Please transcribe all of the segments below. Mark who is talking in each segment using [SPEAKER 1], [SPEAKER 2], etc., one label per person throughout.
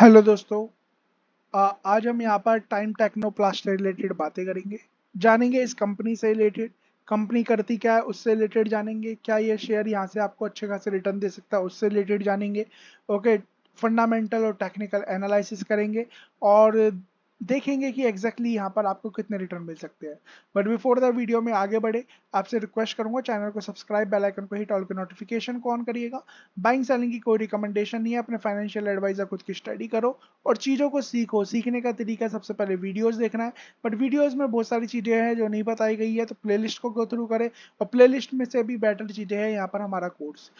[SPEAKER 1] hello दोस्तों आ, आज हम यहाँ पर टाइम टेक्नोप्लास्ट से रिलेटेड बातें करेंगे जानेंगे इस कंपनी से रिलेटेड कंपनी करती क्या है उससे रिलेटेड जानेंगे क्या ये शेयर यहाँ से आपको अच्छे खासे रिटर्न दे सकता है उससे रिलेटेड जानेंगे ओके फंडामेंटल और टेक्निकल एनालिसिस करेंगे और देखेंगे कि एग्जैक्टली exactly यहाँ पर आपको कितने रिटर्न मिल सकते हैं बट बिफोर द वीडियो में आगे बढ़े आपसे रिक्वेस्ट करूंगा चैनल को सब्सक्राइब बेल आइकन को हिट ऑल के नोटिफिकेशन को ऑन करिएगा बाइंग सेलिंग की कोई रिकमेंडेशन नहीं है अपने फाइनेंशियल एडवाइजर खुद की स्टडी करो और चीज़ों को सीखो सीखने का तरीका सबसे पहले वीडियोज़ देखना है बट वीडियोज़ में बहुत सारी चीज़ें हैं जो नहीं बताई गई है तो प्ले को गो थ्रू करें और प्ले में से भी बेटर चीज़ें हैं यहाँ पर हमारा course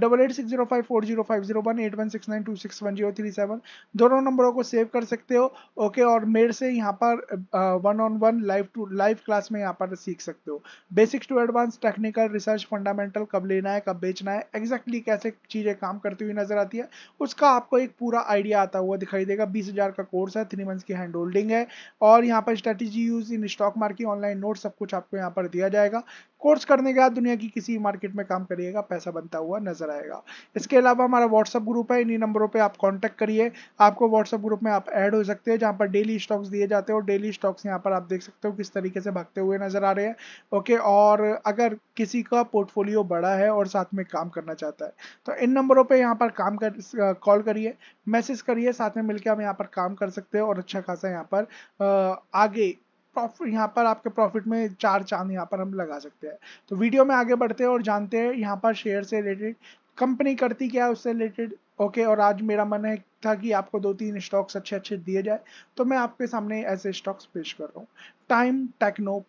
[SPEAKER 1] double eight six zero five four zero five zero one eight one six nine two six one zero three seven दोनों नंबरों को सेव कर सकते हो ओके और और मेरे से यहाँ पर one on one live to live class में यहाँ पर सीख सकते हो basics to advance technical research fundamental कब लेना है कब बेचना है एग्जैक्टली exactly कैसे चीज़ें काम करती हुई नजर आती है उसका आपको एक पूरा आइडिया आता हुआ दिखाई देगा बीस हज़ार का कोर्स है थ्री मंथ्स की हैंड होल्डिंग है और यहाँ पर strategy use in stock market online note सब कुछ आपको यहाँ पर दिया जाएगा कोर्स करने के बाद दुनिया की किसी मार्केट में काम करिएगा पैसा बनता हुआ नजर आएगा इसके अलावा हमारा व्हाट्सअप ग्रुप है इन्हीं नंबरों पर आप कॉन्टैक्ट करिए आपको व्हाट्सअप ग्रुप में आप ऐड हो सकते हैं जहाँ पर डेली स्टॉक्स दिए जाते हैं और डेली स्टॉक्स यहाँ पर आप देख सकते हो किस तरीके से भागते हुए नजर आ रहे हैं ओके और अगर किसी का पोर्टफोलियो बड़ा है और साथ में काम करना चाहता है तो इन नंबरों पर यहाँ पर काम कर कॉल करिए मैसेज करिए साथ में मिलकर हम यहाँ पर काम कर सकते हैं और अच्छा खासा यहाँ पर आगे प्रॉफिट यहाँ पर आपके प्रॉफिट में चार चांद यहाँ पर हम लगा सकते हैं तो वीडियो में आगे बढ़ते हैं और जानते हैं यहाँ पर शेयर से रिलेटेड कंपनी करती क्या है उससे रिलेटेड ओके और आज मेरा मन है था कि आपको दो तीन स्टॉक्स अच्छे अच्छे दिए जाए तो मैं आपके सामने ऐसे स्टॉक्स पेश कर रहा हूँ Time Techno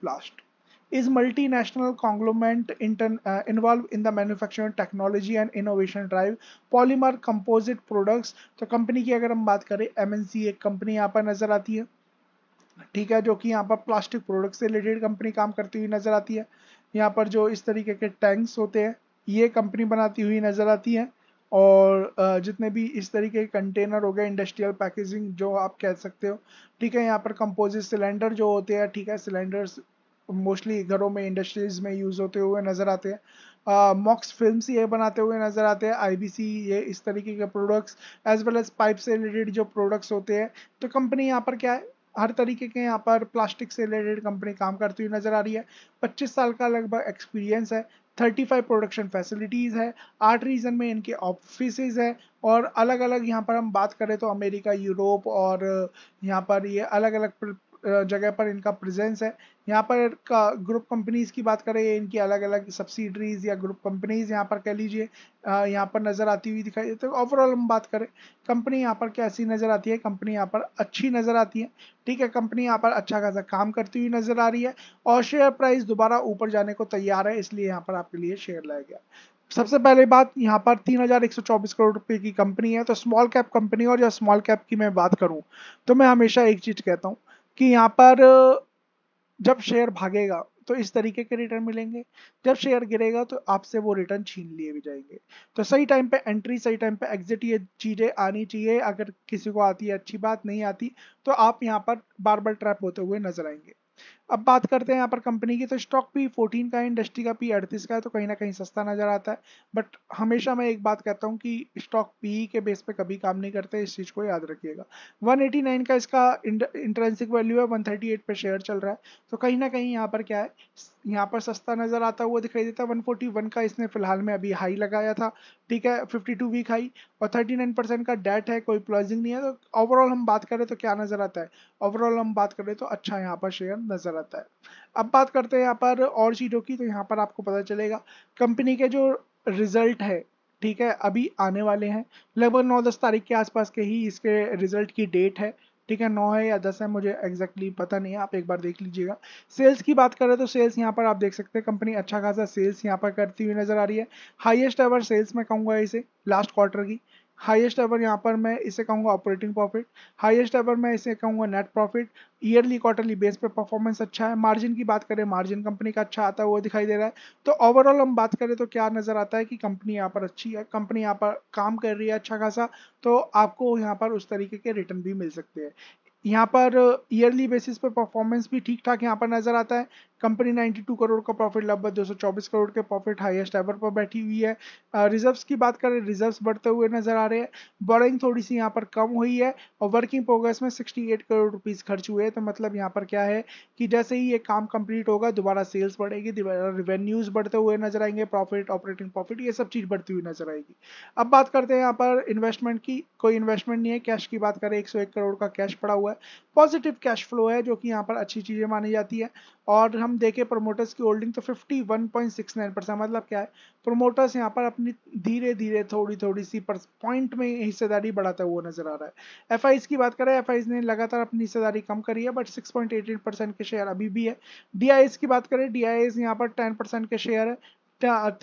[SPEAKER 1] is multinational conglomerate inter involve in the manufacturing technology and innovation drive polymer composite products तो कंपनी की अगर हम बात करें एम एक कंपनी यहाँ पर नजर आती है ठीक है जो कि यहाँ पर प्लास्टिक प्रोडक्ट से रिलेटेड कंपनी काम करती हुई नजर आती है यहाँ पर जो इस तरीके के टैंक्स होते हैं ये कंपनी बनाती हुई नजर आती है और जितने भी इस तरीके के कंटेनर हो गए इंडस्ट्रियल पैकेजिंग जो आप कह सकते हो ठीक है यहाँ पर कंपोजिट सिलेंडर जो होते हैं ठीक है सिलेंडर्स मोस्टली घरों में इंडस्ट्रीज में यूज़ होते हुए नज़र आते हैं मॉक्स फिल्म ये बनाते हुए नज़र आते हैं आईबीसी ये इस तरीके के products as well as pipe से रिलेटेड जो प्रोडक्ट्स होते हैं तो कंपनी यहाँ पर क्या है हर तरीके के यहाँ पर प्लास्टिक से रिलेटेड कंपनी काम करती हुई नजर आ रही है 25 साल का लगभग एक्सपीरियंस है 35 प्रोडक्शन फैसिलिटीज़ है आठ रीजन में इनके ऑफिस है और अलग अलग यहाँ पर हम बात करें तो अमेरिका यूरोप और यहाँ पर ये अलग अलग जगह पर इनका प्रेजेंस है यहाँ पर ग्रुप कंपनीज की बात करें इनकी अलग अलग सब्सिडरीज या ग्रुप कंपनीज यहाँ पर कह लीजिए यहाँ पर नज़र आती हुई दिखाई देती है तो ओवरऑल हम बात करें कंपनी यहाँ पर कैसी नज़र आती है कंपनी यहाँ पर अच्छी नज़र आती है ठीक है कंपनी यहाँ पर अच्छा खासा काम करती हुई नज़र आ रही है और शेयर प्राइस दोबारा ऊपर जाने को तैयार है इसलिए यहाँ पर आपके लिए शेयर लाया गया सबसे पहले बात यहाँ पर 3,124 करोड़ रुपए की कंपनी है तो स्मॉल कैप कंपनी और जब स्मॉल कैप की मैं बात करूँ तो मैं हमेशा एक चीज़ कहता हूँ कि यहाँ पर जब शेयर भागेगा तो इस तरीके के रिटर्न मिलेंगे जब शेयर गिरेगा तो आपसे वो रिटर्न छीन लिए भी जाएंगे तो सही टाइम पे एंट्री सही टाइम पे एग्जिट ये चीज़ें आनी चाहिए अगर किसी को आती है अच्छी बात नहीं आती तो आप यहाँ पर बार बार ट्रैप होते हुए नजर आएंगे अब बात करते हैं यहाँ पर कंपनी की तो स्टॉक पी फोर्टीन का है इंडस्ट्री का पी अड़तीस का है तो कहीं ना कहीं सस्ता नजर आता है बट हमेशा मैं एक बात कहता हूँ कि स्टॉक पी के बेस पे कभी काम नहीं करते इस चीज़ को याद रखिएगा 189 का इसका इंट्रेंसिक वैल्यू है 138 पे शेयर चल रहा है तो कहीं ना कहीं यहाँ पर क्या है यहाँ पर सस्ता नज़र आता हुआ दिखाई देता है वन का इसने फिलहाल में अभी हाई लगाया था ठीक है फिफ्टी वीक हाई और थर्टी परसेंट का डेट है कोई क्लोजिंग नहीं है तो ओवरऑल हम बात करें तो क्या नज़र आता है ओवरऑल हम बात करें तो अच्छा यहाँ पर शेयर नज़र आता है अब बात करते हैं यहाँ पर और चीज़ों की तो यहाँ पर आपको पता चलेगा कंपनी के जो रिजल्ट है ठीक है अभी आने वाले हैं लगभग नौ दस तारीख के आसपास के ही इसके रिजल्ट की डेट है ठीक है नौ है या दस है मुझे एग्जैक्टली exactly पता नहीं है आप एक बार देख लीजिएगा सेल्स की बात करें तो सेल्स यहाँ पर आप देख सकते हैं कंपनी अच्छा खासा सेल्स यहाँ पर करती हुई नजर आ रही है हाईएस्ट एवर सेल्स मैं कहूँगा इसे लास्ट क्वार्टर की हाईएस्ट एवर यहाँ पर मैं इसे कहूँगा ऑपरेटिंग प्रॉफिट हाईएस्ट एवर मैं इसे कहूँगा net profit yearly quarterly base पे परफॉर्मेंस अच्छा है मार्जिन की बात करें मार्जिन कंपनी का अच्छा आता है वो दिखाई दे रहा है तो ओवरऑल हम बात करें तो क्या नज़र आता है कि कंपनी यहाँ पर अच्छी है कंपनी यहाँ पर काम कर रही है अच्छा खासा तो आपको यहाँ पर उस तरीके के रिटर्न भी मिल सकते हैं यहाँ पर ईयरली बेसिस पर परफॉर्मेंस भी ठीक ठाक यहाँ पर नज़र आता है कंपनी 92 करोड़ का प्रॉफिट लगभग 224 करोड़ के प्रॉफिट हाईएस्ट एवर पर बैठी हुई है रिजर्व्स की बात करें रिजर्व्स बढ़ते हुए नजर आ रहे हैं बोरिंग थोड़ी सी यहाँ पर कम हुई है और वर्किंग प्रोग्रेस में 68 करोड़ रुपीज खर्च हुए हैं तो मतलब यहाँ पर क्या है कि जैसे ही ये काम कंप्लीट होगा दोबारा सेल्स बढ़ेगी दोबारा रिवेन्यूज बढ़ते हुए नजर आएंगे प्रॉफिट ऑपरेटिंग प्रॉफिट ये सब चीज बढ़ती हुई नजर आएगी अब बात करते हैं यहाँ पर इन्वेस्टमेंट की कोई इन्वेस्टमेंट नहीं है कैश की बात करें एक करोड़ का कैश पड़ा हुआ है पॉजिटिव कैश फ्लो है जो कि यहाँ पर अच्छी चीजें मानी जाती है और हम हम देखें प्रमोटर्स की होल्डिंग तो 51.69 परसेंट मतलब क्या है प्रमोटर्स यहाँ पर अपनी धीरे धीरे थोड़ी थोड़ी सी पर पॉइंट में हिस्सेदारी बढ़ाता हुआ नजर आ रहा है एफ की बात करें एफ ने लगातार अपनी हिस्सेदारी कम करी है बट सिक्स के शेयर अभी भी है डी की बात करें डी यहाँ पर टेन के शेयर है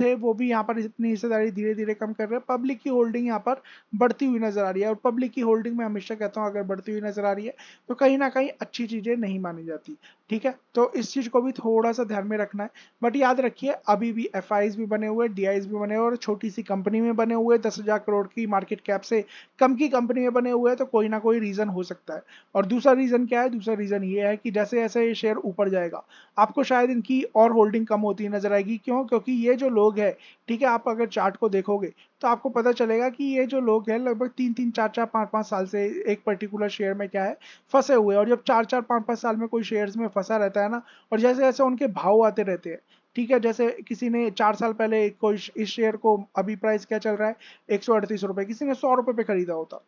[SPEAKER 1] थे वो भी यहाँ पर अपनी हिस्सेदारी धीरे धीरे कम कर रहे हैं पब्लिक की होल्डिंग यहाँ पर बढ़ती हुई नजर आ रही है और पब्लिक की होल्डिंग में हमेशा कहता हूँ अगर बढ़ती हुई नजर आ रही है तो कहीं ना कहीं अच्छी चीजें नहीं मानी जाती ठीक है तो इस चीज को भी थोड़ा सा ध्यान में रखना है बट याद रखिए अभी भी एफ भी बने हुए डी भी बने हुए और छोटी सी कंपनी में बने हुए दस हजार करोड़ की मार्केट कैप से कम की कंपनी में बने हुए तो कोई ना कोई रीजन हो सकता है और दूसरा रीजन क्या है दूसरा रीजन ये है कि जैसे जैसे ये शेयर ऊपर जाएगा आपको शायद इनकी और होल्डिंग कम होती नजर आएगी क्यों क्योंकि ये जो लोग हैं ठीक है आप अगर चार्ट को देखोगे तो आपको पता चलेगा कि ये जो लोग हैं लगभग तीन तीन चार चार पाँच पाँच साल से एक पर्टिकुलर शेयर में क्या है फंसे हुए और जब चार चार पाँच पाँच साल में कोई शेयर्स में फंसा रहता है ना और जैसे जैसे उनके भाव आते रहते हैं ठीक है जैसे किसी ने चार साल पहले कोई इस शेयर को अभी प्राइस क्या चल रहा है एक सौ अड़तीस रुपये किसी ने सौ रुपये पे खरीदा होता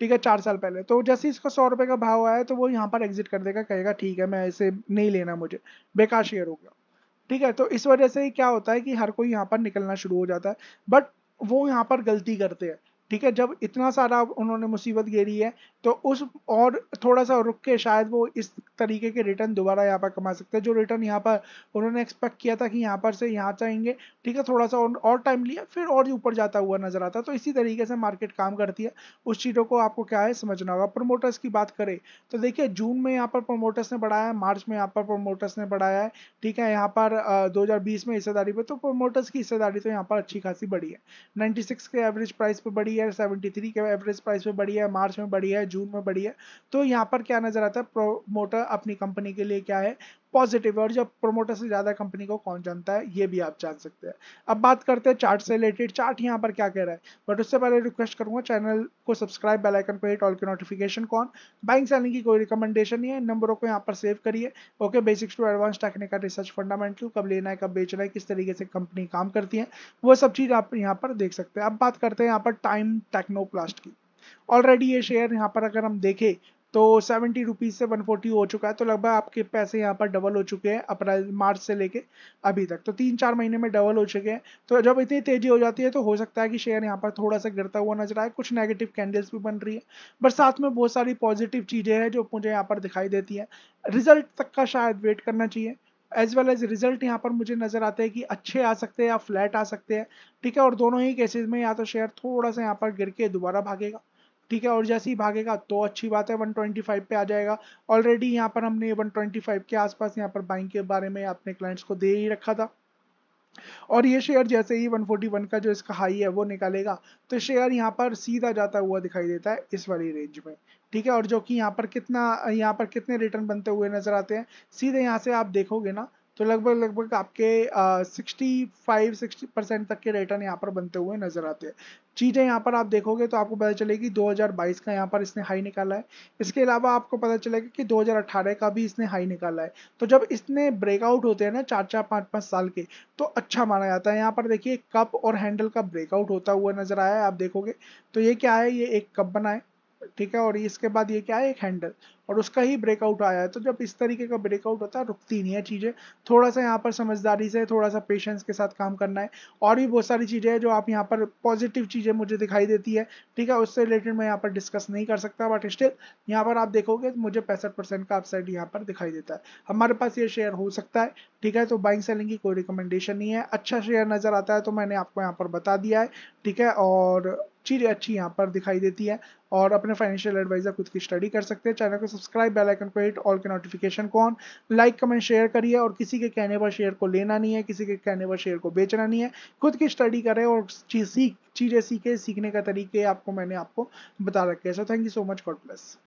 [SPEAKER 1] ठीक है चार साल पहले तो जैसे इसका सौ रुपये का भाव आया तो वो यहाँ पर एग्जिट कर देगा कहेगा ठीक है मैं ऐसे नहीं लेना मुझे बेकार शेयर हो गया ठीक है तो इस वजह से क्या होता है कि हर कोई यहाँ पर निकलना शुरू हो जाता है बट वो यहाँ पर गलती करते हैं ठीक है जब इतना सारा उन्होंने मुसीबत घेरी है तो उस और थोड़ा सा रुक के शायद वो इस तरीके के रिटर्न दोबारा यहाँ पर कमा सकते हैं जो रिटर्न यहाँ पर उन्होंने एक्सपेक्ट किया था कि यहाँ पर से यहाँ चाहेंगे ठीक है थोड़ा सा और टाइम लिया फिर और ऊपर जाता हुआ नजर आता तो इसी तरीके से मार्केट काम करती है उस चीज़ों को आपको क्या है समझना होगा प्रोमोटर्स की बात करें तो देखिए जून में यहाँ पर प्रोमोटर्स ने बढ़ाया है मार्च में यहाँ पर प्रोमोटर्स ने बढ़ाया है ठीक है यहाँ पर दो में हिस्सेदारी पर तो प्रोमोटर्स की हिस्सेदारी तो यहाँ पर अच्छी खासी बढ़ी है नाइन्टी के एवरेज प्राइस पर बढ़ी बढ़ी है सेवेंटी थ्री के एवरेज प्राइस में बढ़ी है मार्च में बढ़ी है जून में बढ़ी है तो यहाँ पर क्या नज़र आता है प्रोमोटर अपनी कंपनी के लिए क्या है पॉजिटिव है और जब प्रोमोटर से ज़्यादा कंपनी को कौन जानता है ये भी आप जान सकते हैं अब बात करते हैं चार्ट से रिलेटेड चार्ट यहाँ पर क्या कह रहा है बट उससे पहले रिक्वेस्ट करूंगा चैनल को सब्सक्राइब बेल आइकन पर हिट ऑल की नोटिफिकेशन कौन बाइंग सेलिंग की कोई रिकमेंडेशन नहीं है नंबरों को यहाँ पर सेव करिए okay basics to advance technical research fundamental कब लेना है कब बेचना है किस तरीके से कंपनी काम करती है वो सब चीज़ आप यहाँ पर देख सकते हैं अब बात करते हैं यहाँ पर टाइम टेक्नोप्लास्ट की ऑलरेडी ये शेयर यहाँ पर अगर हम देखें तो सेवेंटी रुपीज़ से वन फोर्टी हो चुका है तो लगभग आपके पैसे यहाँ पर डबल हो चुके हैं अप्रैल मार्च से लेके अभी तक तो तीन चार महीने में डबल हो चुके हैं तो जब इतनी तेज़ी हो जाती है तो हो सकता है कि शेयर यहाँ पर थोड़ा सा गिरता हुआ नजर आए कुछ नेगेटिव कैंडल्स भी बन रही है बट साथ में बहुत सारी पॉजिटिव चीज़ें हैं जो मुझे यहाँ पर दिखाई देती है रिजल्ट तक का शायद वेट करना चाहिए एज वेल एज रिजल्ट यहाँ पर मुझे नज़र आता है कि अच्छे आ सकते हैं या फ्लैट आ सकते हैं ठीक है और दोनों ही केसेज में या तो शेयर थोड़ा सा यहाँ पर गिर के दोबारा भागेगा ठीक है और जैसे ही भागेगा तो अच्छी बात है 125 पे आ जाएगा ऑलरेडी यहाँ पर हमने 125 के आसपास यहाँ पर बाइंग के बारे में अपने क्लाइंट्स को दे ही रखा था और ये शेयर जैसे ही 141 का जो इसका हाई है वो निकालेगा तो शेयर यहाँ पर सीधा जाता हुआ दिखाई देता है इस वाली रेंज में ठीक है और जो कि यहाँ पर कितना यहाँ पर कितने रिटर्न बनते हुए नजर आते हैं सीधे यहाँ से आप देखोगे ना तो लगभग लगभग आपके सिक्सटी फाइव सिक्सटी परसेंट तक के रिटर्न यहाँ पर बनते हुए नजर आते हैं चीज़ें यहाँ पर आप देखोगे तो आपको पता चलेगी 2022 का यहाँ पर इसने हाई निकाला है इसके अलावा आपको पता चलेगा कि 2018 का भी इसने हाई निकाला है तो जब इसने ब्रेकआउट होते हैं ना चार चार पाँच पाँच साल के तो अच्छा माना जाता है यहाँ पर देखिए कप और हैंडल का ब्रेकआउट होता हुआ नजर आया है आप देखोगे तो ये क्या है ये एक कप बना है ठीक है और इसके बाद ये क्या है एक हैंडल और उसका ही ब्रेकआउट आया है तो जब इस तरीके का ब्रेकआउट होता है रुकती नहीं है चीज़ें थोड़ा सा यहाँ पर समझदारी से थोड़ा सा पेशेंस के साथ काम करना है और भी बहुत सारी चीज़ें हैं जो आप यहाँ पर पॉजिटिव चीज़ें मुझे दिखाई देती है ठीक है उससे रिलेटेड मैं यहाँ पर डिस्कस नहीं कर सकता बट स्टिल यहाँ पर आप देखोगे तो मुझे पैंसठ परसेंट का अपसाइड यहाँ पर दिखाई देता है हमारे पास ये शेयर हो सकता है ठीक है तो बाइंग सेलिंग की कोई रिकमेंडेशन नहीं है अच्छा शेयर नज़र आता है तो मैंने आपको यहाँ पर बता दिया है ठीक है और चीज़ें अच्छी यहाँ पर दिखाई देती है और अपने फाइनेंशियल एडवाइजर खुद की स्टडी कर सकते हैं चैनल को सब्सक्राइब बेल आइकन को हिट ऑल के नोटिफिकेशन को ऑन लाइक कमेंट शेयर करिए और किसी के कहने पर शेयर को लेना नहीं है किसी के कहने पर शेयर को बेचना नहीं है खुद की स्टडी करें और चीज़ सीख चीज़ें सीखे सीखने का तरीके आपको मैंने आपको बता रखे so thank you so much God bless